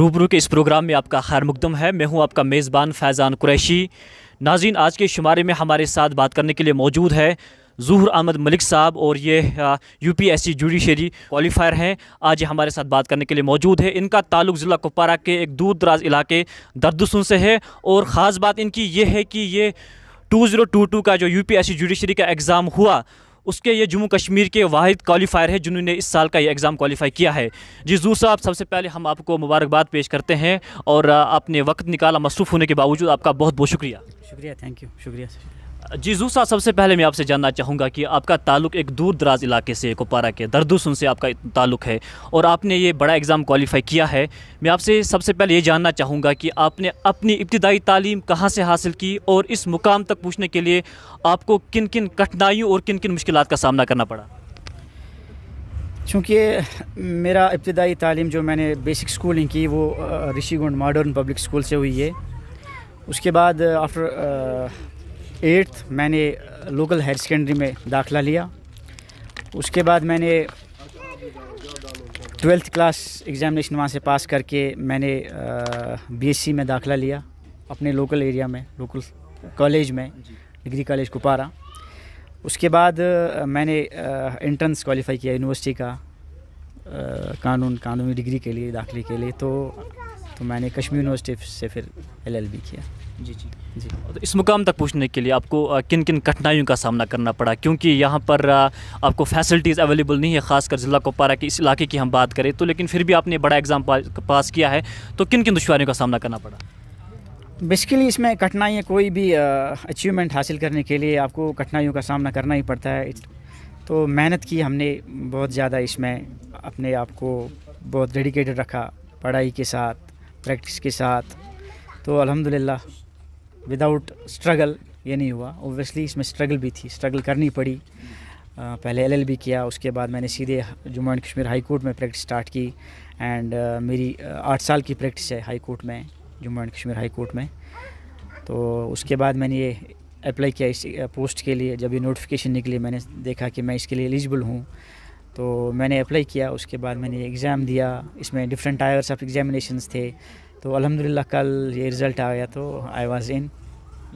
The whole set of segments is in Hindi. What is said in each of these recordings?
रूबरू के इस प्रोग्राम में आपका खैर मुकदम है मैं हूं आपका मेज़बान फैज़ान कुरैशी नाजीन आज के शुमारे में हमारे साथ बात करने के लिए मौजूद है जहूर अहमद मलिक साहब और ये U P S C judiciary qualifier हैं आज ये हमारे साथ बात करने के लिए मौजूद है इनका ताल्लुक ज़िला कुपारा के एक दूर दराज इलाके दर्दसुन से है और ख़ास बात इनकी ये है कि ये टू का जो U P S C judiciary का एग्ज़ाम हुआ उसके ये जम्मू कश्मीर के वाद क्वालिफायर है जिन्होंने इस साल का ये एग्ज़ाम क्वालिफाई किया है जी जू साहब सबसे पहले हम आपको मुबारकबाद पेश करते हैं और आपने वक्त निकाला मसरूफ़ होने के बावजूद आपका बहुत बहुत शुक्रिया शुक्रिया थैंक यू शुक्रिया सर जी जूसा सबसे पहले मैं आपसे जानना चाहूँगा कि आपका ताल्लुक एक दूर दराज इलाके से कुपारा के दरदुसन से आपका ताल्लुक है और आपने ये बड़ा एग्ज़ाम क्वालिफाई किया है मैं आपसे सबसे पहले ये जानना चाहूँगा कि आपने अपनी इब्तदाई तालीम कहाँ से हासिल की और इस मुकाम तक पूछने के लिए आपको किन किन कठिनाइयों और किन किन मुश्किल का सामना करना पड़ा चूँकि मेरा इब्तदाई तालीम जो मैंने बेसिक स्कूलिंग की वो ऋषिगुंड मॉडर्न पब्लिक स्कूल से हुई है उसके बाद आफ्टर एट्थ मैंने लोकल हायर सेकेंडरी में दाखिला लिया उसके बाद मैंने ट्वेल्थ क्लास एग्ज़ामिनेशन वहाँ से पास करके मैंने बीएससी uh, में दाखिला लिया अपने लोकल एरिया में लोकल कॉलेज में डिग्री कॉलेज कुपारा उसके बाद uh, मैंने एंट्रेंस uh, क्वालिफ़ाई किया यूनिवर्सिटी का आ, कानून कानूनी डिग्री के लिए दाखिले के लिए तो तो मैंने कश्मीर यूनिवर्सिटी से फिर एलएलबी किया जी जी जी तो इस मुकाम तक पहुंचने के लिए आपको किन किन कठिनाइयों का सामना करना पड़ा क्योंकि यहाँ पर आपको फैसिलिटीज़ अवेलेबल नहीं है ख़ासकर ज़िला कोपारा के इस इलाके की हम बात करें तो लेकिन फिर भी आपने बड़ा एग्ज़ाम पास किया है तो किन किन दुशारियों का सामना करना पड़ा बेसिकली इसमें कठिनाइयाँ कोई भी अचीवमेंट हासिल करने के लिए आपको कठिनाइयों का सामना करना ही पड़ता है तो मेहनत की हमने बहुत ज़्यादा इसमें अपने आप को बहुत डेडिकेटेड रखा पढ़ाई के साथ प्रैक्टिस के साथ तो अल्हम्दुलिल्लाह विदाउट स्ट्रगल ये नहीं हुआ ओबियसली इसमें स्ट्रगल भी थी स्ट्रगल करनी पड़ी एल पहले एलएलबी किया उसके बाद मैंने सीधे Jammu and Kashmir high court में प्रैक्टिस स्टार्ट की एंड मेरी आठ साल की प्रैक्टिस है हाई कोर्ट में Jammu and Kashmir high court में तो उसके बाद मैंने ये अप्लाई किया इस पोस्ट के लिए जब ये नोटिफिकेशन निकली मैंने देखा कि मैं इसके लिए एलिजिबल हूँ तो मैंने अप्लाई किया उसके बाद मैंने एग्ज़ाम दिया इसमें डिफरेंट टायर्स ऑफ एग्जामिनेशन थे तो अलहमदिल्ला कल ये रिज़ल्ट आ गया तो I was in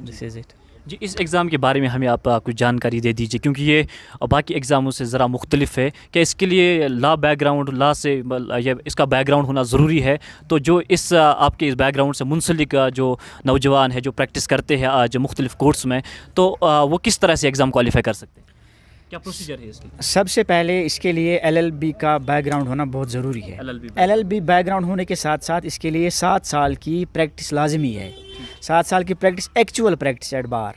this is it जी इस एग्ज़ाम के बारे में हमें आप कुछ जानकारी दे दीजिए क्योंकि ये बाकी एग्ज़ामों से ज़रा मुख्तलिफ है कि इसके लिए ला बैकग्राउंड ला से या इसका बैकग्राउंड होना ज़रूरी है तो जो इस आपके इस बैकग्राउंड से मुंसलिक जो नौजवान है जो प्रैक्टिस करते हैं आज मुख्तलिफ कोर्स में तो वो किस तरह से एग्ज़ाम क्वालिफाई कर सकते हैं क्या प्रोसीजर है इसकी सबसे पहले इसके लिए एलएलबी का बैकग्राउंड होना बहुत ज़रूरी है एलएलबी बैकग्राउंड होने के साथ साथ इसके लिए सात साल की प्रैक्टिस लाजमी है सात साल की practice actual practice at bar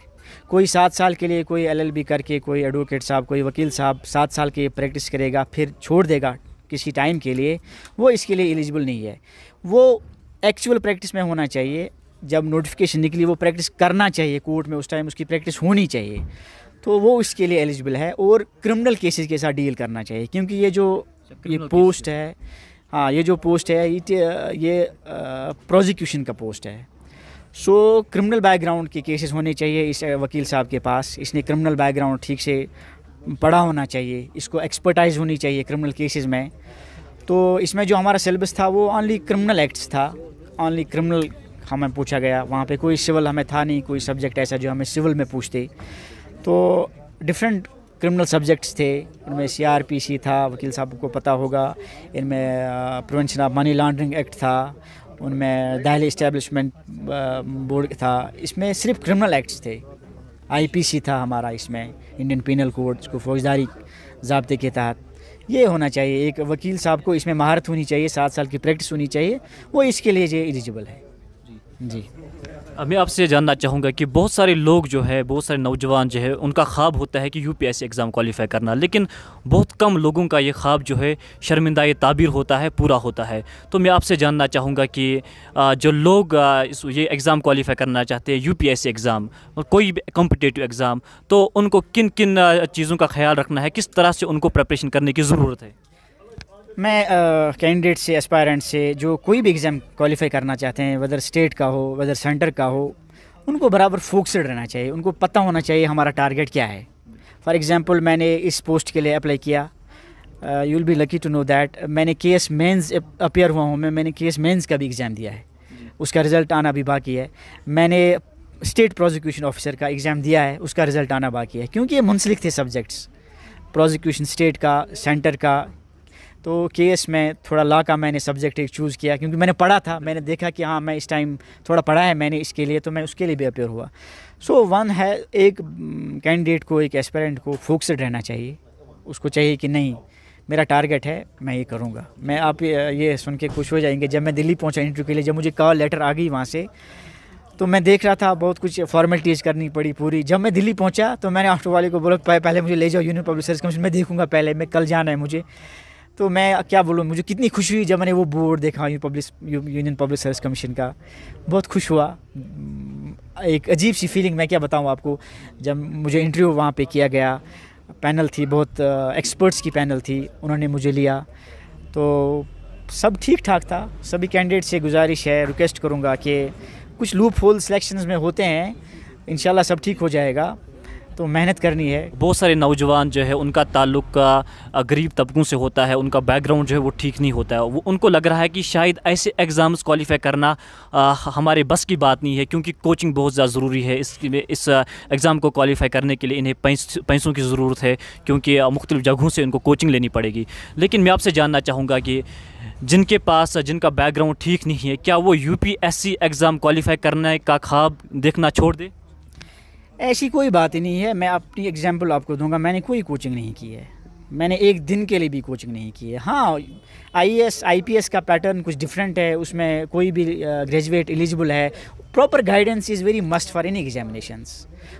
कोई सात साल के लिए कोई एलएलबी करके कोई एडवोकेट साहब कोई वकील साहब सात साल के प्रैक्टिस करेगा फिर छोड़ देगा किसी टाइम के लिए वो इसके लिए एलिजिबल नहीं है वो एक्चुअल प्रैक्टिस में होना चाहिए जब नोटिफिकेशन निकली वो प्रैक्टिस करना चाहिए कोर्ट में उस टाइम उसकी प्रैक्टिस होनी चाहिए तो वो इसके लिए एलिजिबल है और क्रिमिनल केसेस के साथ डील करना चाहिए क्योंकि ये जो अच्छा, ये पोस्ट है हाँ ये जो पोस्ट है ये प्रोजिक्यूशन का पोस्ट है सो क्रिमिनल बैकग्राउंड के केसेस होने चाहिए इस वकील साहब के पास इसने क्रिमिनल बैकग्राउंड ठीक से पढ़ा होना चाहिए इसको एक्सपर्टाइज होनी चाहिए क्रिमिनल केसेस में तो इसमें जो हमारा सिलेबस था वो ऑनली क्रिमिनल एक्ट्स था ऑनली क्रिमिनल हमें पूछा गया वहाँ पे कोई सिविल हमें था नहीं कोई सब्जेक्ट ऐसा जो हमें सिविल में पूछते तो डिफरेंट क्रिमिनल सब्जेक्ट्स थे उनमें सीआरपीसी था वकील साहब को पता होगा इनमें prevention of money laundering act था उनमें दहली इस्टेब्लिशमेंट बोर्ड था इसमें सिर्फ क्रिमिनल एक्ट्स थे आईपीसी था हमारा इसमें इंडियन पिनल कोड को फौजदारी जबते के तहत ये होना चाहिए एक वकील साहब को इसमें महारत होनी चाहिए सात साल की प्रैक्टिस होनी चाहिए वो इसके लिए जो एलिजिबल है जी मैं आपसे जानना चाहूँगा कि बहुत सारे लोग जो है बहुत सारे नौजवान जो है उनका ख्वाब होता है कि यू एग्ज़ाम क्वालिफाई करना लेकिन बहुत कम लोगों का ये ख्वाब जो है शर्मिंदा ताबीर होता है पूरा होता है तो मैं आपसे जानना चाहूँगा कि जो लोग इस ये एग्ज़ाम क्वालिफाई करना चाहते हैं यू एग्ज़ाम और कोई भी कॉम्पिटेटिव एग्ज़ाम तो उनको किन किन चीज़ों का ख्याल रखना है किस तरह से उनको प्रपरेशन करने की ज़रूरत है मैं कैंडिडेट से एस्पायरेंट से जो कोई भी एग्ज़ाम क्वालिफाई करना चाहते हैं वदर स्टेट का हो वदर सेंटर का हो उनको बराबर फोकसड रहना चाहिए उनको पता होना चाहिए हमारा टारगेट क्या है फॉर एग्ज़ाम्पल मैंने इस पोस्ट के लिए अप्लाई किया you will be lucky to know that मैंने के एस मेन्स अपेयर हुआ हूँ मैं मैंने के एस मेन्स का भी एग्ज़ाम दिया है उसका रिज़ल्ट आना भी बाकी है मैंने स्टेट प्रोजीक्यूशन ऑफिसर का एग्ज़ाम दिया है उसका रिज़ल्ट आना बाकी है क्योंकि ये मुंसलिक थे सब्जेक्ट्स प्रोजीक्यूशन स्टेट का सेंटर का तो केस में थोड़ा ला का मैंने सब्जेक्ट एक चूज़ किया क्योंकि मैंने पढ़ा था मैंने देखा कि हाँ मैं इस टाइम थोड़ा पढ़ा है मैंने इसके लिए तो मैं उसके लिए भी अपेयर हुआ सो so, वन है एक कैंडिडेट mm, को एक एस्पेरेंट को फोक्सड रहना चाहिए उसको चाहिए कि नहीं मेरा टारगेट है मैं ये करूँगा मैं आप ये सुन के खुश हो जाएंगे जब मैं दिल्ली पहुँचा इंटरव्यू के लिए जब मुझे कॉल लेटर आ गई वहाँ से तो मैं देख रहा था बहुत कुछ फॉर्मेलिटीज़ करनी पड़ी पूरी जब मैं दिल्ली पहुँचा तो मैंने ऑटो वाले को बोला पहले मुझे ले जाओ यूनियन पब्लिक सर्विस कमीशन मैं देखूँगा पहले मैं कल जाना है मुझे तो मैं क्या बोलूँ मुझे कितनी खुशी हुई जब मैंने वो बोर्ड देखा public union public service commission का बहुत खुश हुआ एक अजीब सी फीलिंग मैं क्या बताऊँ आपको जब मुझे इंटरव्यू वहाँ पे किया गया पैनल थी बहुत एक्सपर्ट्स की पैनल थी उन्होंने मुझे लिया तो सब ठीक ठाक था सभी कैंडिडेट से गुजारिश है रिक्वेस्ट करूँगा कि कुछ लूप होल सेलेक्शन में होते हैं इन सब ठीक हो जाएगा तो मेहनत करनी है बहुत सारे नौजवान जो है उनका ताल्लुक गरीब तबकों से होता है उनका बैकग्राउंड जो है वो ठीक नहीं होता है वो उनको लग रहा है कि शायद ऐसे एग्ज़ाम्स क्वालिफाई करना आ, हमारे बस की बात नहीं है क्योंकि कोचिंग बहुत ज़्यादा ज़रूरी है इस इस एग्ज़ाम को क्वालिफाई करने के लिए इन्हें पैसों की ज़रूरत है क्योंकि मुख्तु जगहों से उनको कोचिंग लेनी पड़ेगी लेकिन मैं आपसे जानना चाहूँगा कि जिनके पास जिनका बैकग्राउंड ठीक नहीं है क्या वो यू एग्ज़ाम क्वालिफाई करने का ख्वाब देखना छोड़ दे ऐसी कोई बात ही नहीं है मैं अपनी एग्जाम्पल आपको दूंगा मैंने कोई कोचिंग नहीं की है मैंने एक दिन के लिए भी कोचिंग नहीं की है हाँ आई पी एस का पैटर्न कुछ डिफरेंट है उसमें कोई भी ग्रेजुएट एलिजिबल है proper guidance is very must for any examinations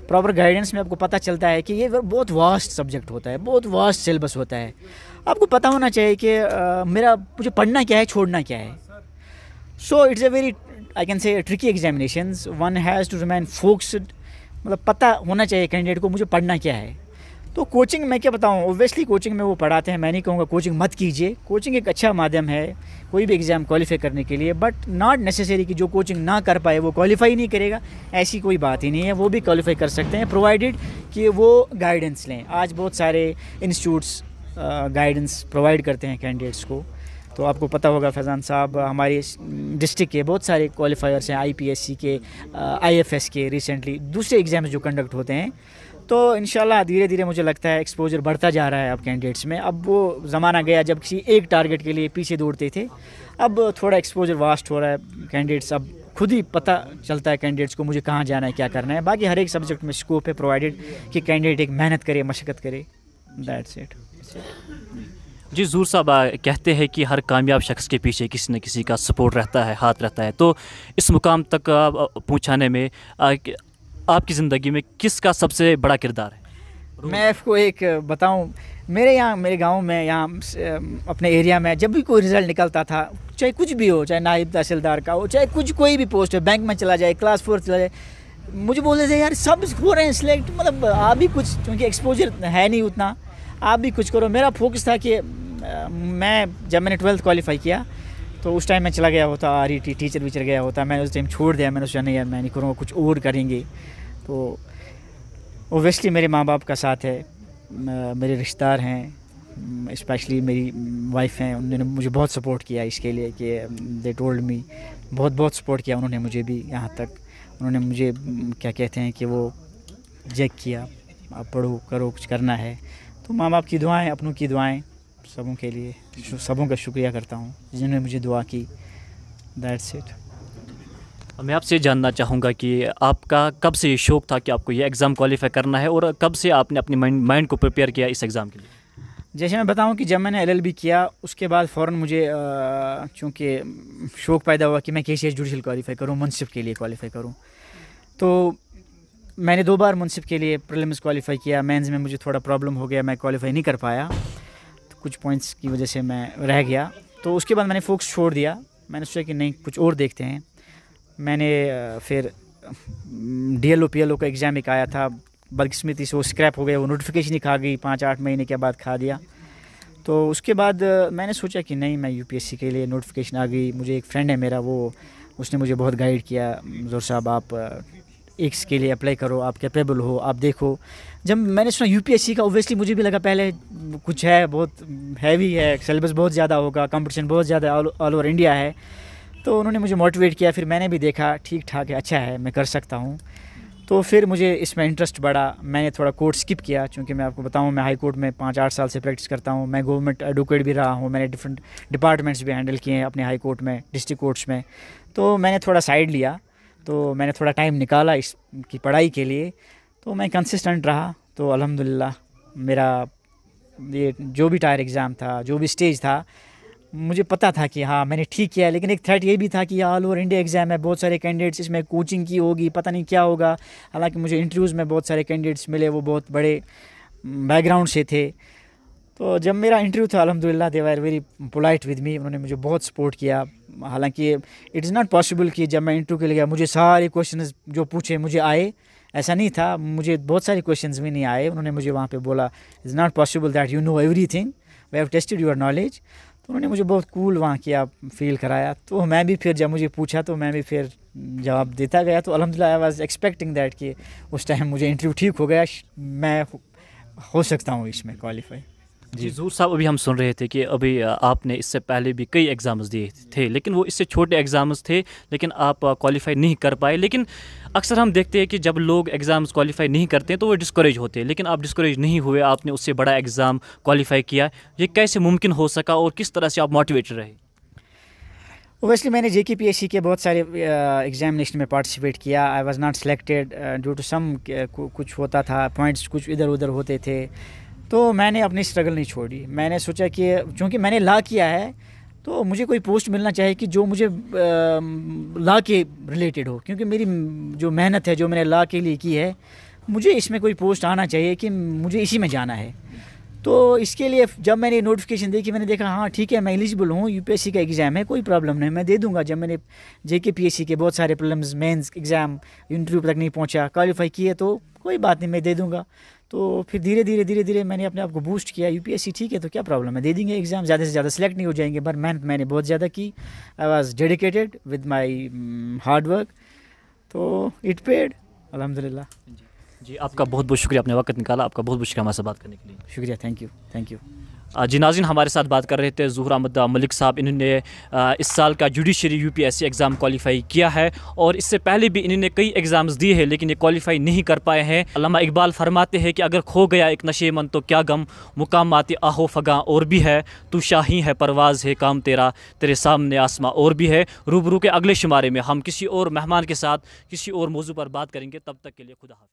proper guidance में आपको पता चलता है कि ये बहुत वास्ट सब्जेक्ट होता है बहुत वास्ट सिलेबस होता है आपको पता होना चाहिए कि आ, मेरा मुझे पढ़ना क्या है छोड़ना क्या है so it's a very I can say tricky examinations one has to remain focused मतलब पता होना चाहिए कैंडिडेट को मुझे पढ़ना क्या है तो कोचिंग मैं क्या बताऊँ ओबियसली कोचिंग में वो पढ़ाते हैं मैं नहीं कहूँगा कोचिंग मत कीजिए कोचिंग एक अच्छा माध्यम है कोई भी एग्ज़ाम क्वालिफाई करने के लिए बट नॉट नेसेसरी कि जो कोचिंग ना कर पाए वो क्वालिफाई नहीं करेगा ऐसी कोई बात ही नहीं है वो भी क्वालिफाई कर सकते हैं प्रोवाइडेड कि वो गाइडेंस लें आज बहुत सारे इंस्टीट्यूट्स गाइडेंस प्रोवाइड करते हैं कैंडिडेट्स को तो आपको पता होगा फैज़ान साहब हमारे डिस्ट्रिक्ट के बहुत सारे क्वालिफायर्स हैं आईपीएससी के आईएफएस के रिसेंटली दूसरे एग्ज़ाम्स जो कंडक्ट होते हैं तो इन धीरे धीरे मुझे लगता है एक्सपोजर बढ़ता जा रहा है अब कैंडिडेट्स में अब वो ज़माना गया जब किसी एक टारगेट के लिए पीछे दौड़ते थे अब थोड़ा एक्सपोजर वास्ट हो रहा है कैंडिडेट्स अब खुद ही पता चलता है कैंडिडेट्स को मुझे कहाँ जाना है क्या करना है बाकी हर एक सब्जेक्ट में स्कोप है प्रोवाइडेड कि कैंडिडेट एक मेहनत करे मशक्क़त करे दैट्स इट जी जूर साहब कहते हैं कि हर कामयाब शख्स के पीछे किसी न किसी का सपोर्ट रहता है हाथ रहता है तो इस मुकाम तक पहुँचाने में आपकी ज़िंदगी में किसका सबसे बड़ा किरदार है मैं आपको एक बताऊं मेरे यहाँ मेरे गांव में यहाँ अपने एरिया में जब भी कोई रिज़ल्ट निकलता था चाहे कुछ भी हो चाहे नायब तहसीलदार का हो चाहे कुछ कोई भी पोस्ट हो बैंक में चला जाए क्लास फोर चला जाए मुझे बोल रहे थे यार सब हो रहे हैं सिलेक्ट मतलब आप भी कुछ क्योंकि एक्सपोजर है नहीं उतना आप भी कुछ करो मेरा फोकस था कि मैं जब मैंने ट्वेल्थ क्वालिफाई किया तो उस टाइम मैं चला गया होता आर टी टीचर भी चल गया होता मैंने उस टाइम छोड़ दिया मैंने सोचा नहीं यार मैं नहीं करूँगा कुछ और करेंगे तो ओबियसली मेरे माँ बाप का साथ है मेरे रिश्तेदार हैं इस्पेशली मेरी वाइफ हैं उन्होंने मुझे बहुत सपोर्ट किया इसके लिए कि दे टोल्ड मी बहुत बहुत सपोर्ट किया उन्होंने मुझे भी यहाँ तक उन्होंने मुझे क्या कहते हैं कि वो जेक किया आप पढ़ो करो कुछ करना है तो माँ बाप की दुआएं अपनों की दुआएं सबों के लिए सबों का शुक्रिया करता हूँ जिन्होंने मुझे दुआ की दैट्स इट मैं आपसे जानना चाहूँगा कि आपका कब से ये शौक़ था कि आपको ये एग्ज़ाम क्वालिफाई करना है और कब से आपने अपने माइंड को प्रिपेयर किया इस एग्ज़ाम के लिए जैसे मैं बताऊं कि जब मैंने एलएलबी किया उसके बाद फ़ौर मुझे चूँकि शौक़ पैदा हुआ कि मैं के सी एस जुडिशल क्वालीफाई करूँ मुनसिफ के लिए क्वालिफ़ाई करूँ तो मैंने दो बार मुनसिफ के लिए प्रलिम्स क्वालिफ़ाई किया मेंस में मुझे थोड़ा प्रॉब्लम हो गया मैं क्वालिफ़ाई नहीं कर पाया कुछ पॉइंट्स की वजह से मैं रह गया तो उसके बाद मैंने फोक्स छोड़ दिया मैंने सोचा कि नहीं कुछ और देखते हैं मैंने फिर D L O P L O का एग्ज़ाम एक आया था बदकस्मृति से वो स्क्रैप हो गया वो नोटिफिकेशन ही खा गई पाँच आठ महीने के बाद खा दिया तो उसके बाद मैंने सोचा कि नहीं मैं यूपीएससी के लिए नोटिफिकेशन आ गई मुझे एक फ्रेंड है मेरा वो उसने मुझे बहुत गाइड किया जोर साहब आप एक्स के लिए अप्लाई करो आप कैपेबल हो आप देखो जब मैंने सुना यूपीएससी का ओबियसली मुझे भी लगा पहले कुछ है बहुत हैवी है सिलेबस बहुत ज़्यादा होगा कंपटीशन बहुत ज़्यादा ऑल ओवर इंडिया है तो उन्होंने मुझे मोटिवेट किया फिर मैंने भी देखा ठीक ठाक है अच्छा है मैं कर सकता हूँ तो फिर मुझे इसमें इंटरेस्ट बढ़ा मैंने थोड़ा कोर्ट स्किप किया क्योंकि मैं आपको बताऊं मैं हाई कोर्ट में पाँच आठ साल से प्रैक्टिस करता हूं मैं गवर्नमेंट एडवोकेट भी रहा हूं मैंने डिफरेंट डिपार्टमेंट्स भी हैंडल किए हैं अपने हाई कोर्ट में डिस्ट्रिक्ट कोर्ट्स में तो मैंने थोड़ा साइड लिया तो मैंने थोड़ा टाइम निकाला इसकी पढ़ाई के लिए तो मैं कंसिस्टेंट रहा तो अलहमदिल्ला मेरा ये जो भी टायर एग्ज़ाम था जो भी स्टेज था मुझे पता था कि हाँ मैंने ठीक किया है लेकिन एक थ्रेट ये भी था कि ऑल ओवर इंडिया एग्ज़ाम है बहुत सारे कैंडिडेट्स इसमें कोचिंग की होगी पता नहीं क्या होगा हालांकि मुझे इंटरव्यूज़ में बहुत सारे कैंडिडेट्स मिले वो बहुत बड़े बैकग्राउंड mm, से थे तो जब मेरा इंटरव्यू था अलहमदिल्ला they are very polite with me उन्होंने मुझे बहुत सपोर्ट किया हालांकि इट इज़ नॉट पॉसिबल कि जब मैं इंटरव्यू के लिए गया मुझे सारे क्वेश्चन जो पूछे मुझे आए ऐसा नहीं था मुझे बहुत सारे क्वेश्चन भी नहीं आए उन्होंने मुझे वहाँ पर बोला is not possible that you know everything we have tested your knowledge तो उन्होंने मुझे बहुत कूल वहाँ किया फील कराया तो मैं भी फिर जब मुझे पूछा तो मैं भी फिर जवाब देता गया तो अलहमदिल्ला आई वॉज एक्सपेक्टिंग दैट कि उस टाइम मुझे इंटरव्यू ठीक हो गया मैं हो सकता हूँ इसमें क्वालिफाई जी जूर साहब अभी हम सुन रहे थे कि अभी आपने इससे पहले भी कई एग्ज़ाम्स दिए थे लेकिन वो इससे छोटे एग्ज़ाम्स थे लेकिन आप क्वालिफाई नहीं कर पाए लेकिन अक्सर हम देखते हैं कि जब लोग एग्ज़ाम्स क्वालिफाई नहीं करते तो वो डिस्करेज होते हैं लेकिन आप डिस्करेज नहीं हुए आपने उससे बड़ा एग्ज़ाम क्वालिफाई किया ये कैसे मुमकिन हो सका और किस तरह से आप मोटिवेट रहे ओबियसली मैंने जे के पी एस सी के बहुत सारे एग्जामिनेशन में पार्टिसिपेट किया I was not selected due to some कुछ होता था पॉइंट्स कुछ इधर उधर होते थे तो मैंने अपनी स्ट्रगल नहीं छोड़ी मैंने सोचा कि चूँकि मैंने ला किया है तो मुझे कोई पोस्ट मिलना चाहिए कि जो मुझे ला के रिलेटेड हो क्योंकि मेरी जो मेहनत है जो मैंने ला के लिए की है मुझे इसमें कोई पोस्ट आना चाहिए कि मुझे इसी में जाना है तो इसके लिए जब मैंने नोटिफिकेशन देखी मैंने देखा हाँ ठीक है मैं एलिजिबल हूँ यू का एग्ज़ाम है कोई प्रॉब्लम नहीं मैं दे दूंगा जब मैंने जे के के बहुत सारे प्रॉब्लम्स मेंस एग्ज़ाम इंटरव्यू तक नहीं पहुँचा क्वालिफाई किए तो कोई बात नहीं मैं दे दूँगा तो फिर धीरे धीरे धीरे धीरे मैंने अपने आप को बूस्ट किया यूपीएससी ठीक है तो क्या प्रॉब्लम है दे देंगे एग्ज़ाम ज़्यादा से ज़्यादा सेलेक्ट नहीं हो जाएंगे पर मेहनत मैंने बहुत ज़्यादा की I was dedicated with my hard work तो इट पेड अलहमदिल्ला जी आपका बहुत बहुत शुक्रिया आपने वक्त निकाला आपका बहुत बहुत शुक्रिया हमारे बात करने के लिए शुक्रिया थैंक यू थैंक यू जी नाजिन हमारे साथ बात कर रहे थे जहर अहमद मलिक साहब इन्होंने इस साल का जुडिशरी यूपीएससी एग्ज़ाम क्वालिफाई किया है और इससे पहले भी इन्होंने कई एग्ज़ाम्स दिए हैं लेकिन ये क्वालिफाई नहीं कर पाए हैं अलामा इकबाल फरमाते हैं कि अगर खो गया एक नशे मन तो क्या गम मुकामात आहो फगा और भी है तो शाही है परवाज़ है काम तेरा तेरे सामने आसमां और भी है रूबरू के अगले शुमारे में हम किसी और मेहमान के साथ किसी और मौजू पर बात करेंगे तब तक के लिए खुदा